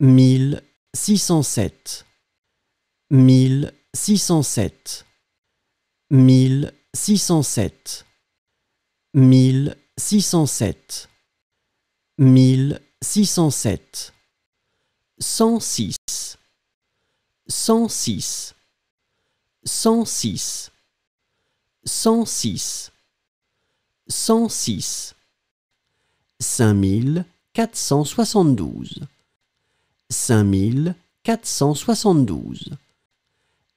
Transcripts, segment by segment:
1607 1607 1607 1607 1607 106 106 106 106 106 5472 5472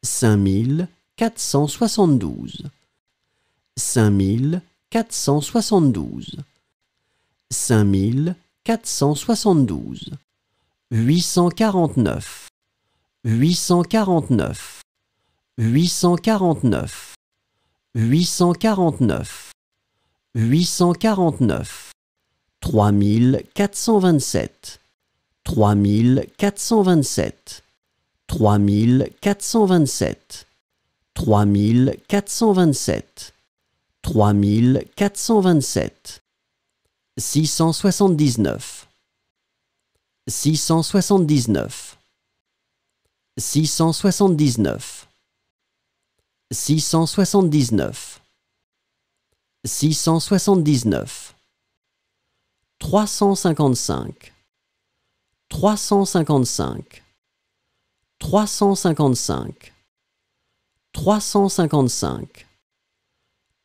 5472 5472 5472 849 849 849 849 849 3427 3427 3427 3427 3427 679 679 679 679 679 355 355 355 355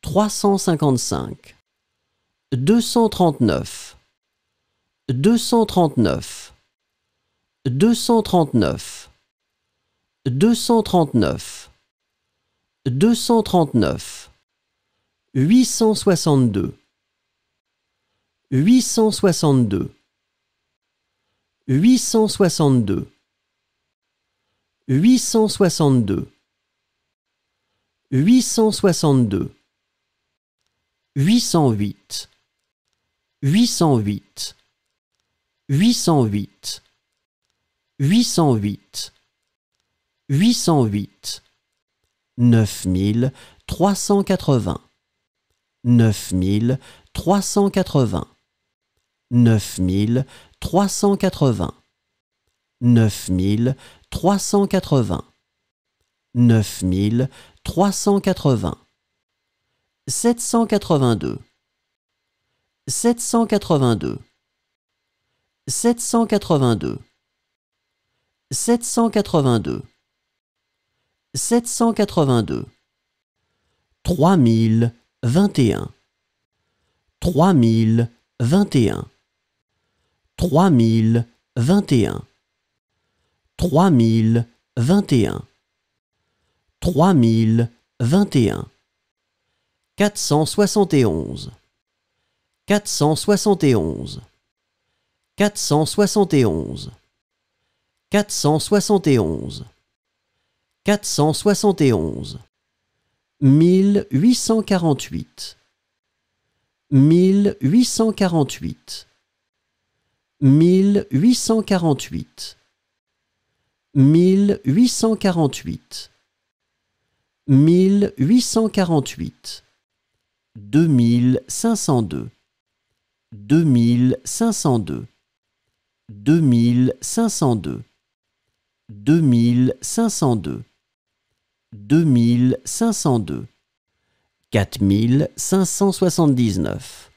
355 239 239 239 239 239 862 862 862 862 862 808 808 808 808 808 9380 9380 9380 380 9380 9380 782 782 782 782 782 3021 3021 3021 3021 3021 471 471 471 471 471 1848 1848 1848 1848 1848 2502 2502 2502 2502 2502 4579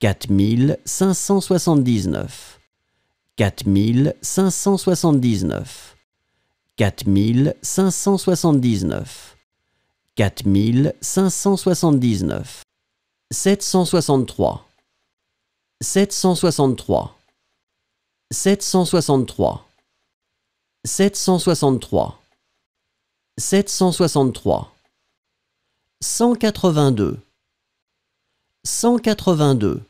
4579 4579 4579 4579 763 763 763 763 763 182 182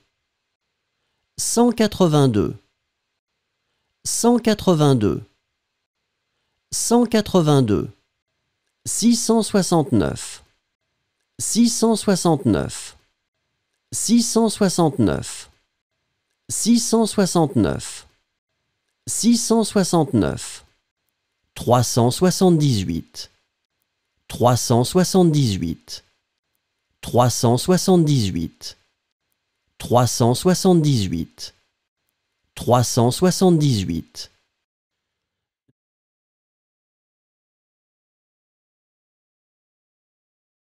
182 182 182 669 669 669 669 669 378 378 378 trois cent soixante-dix-huit, trois cent soixante-dix-huit.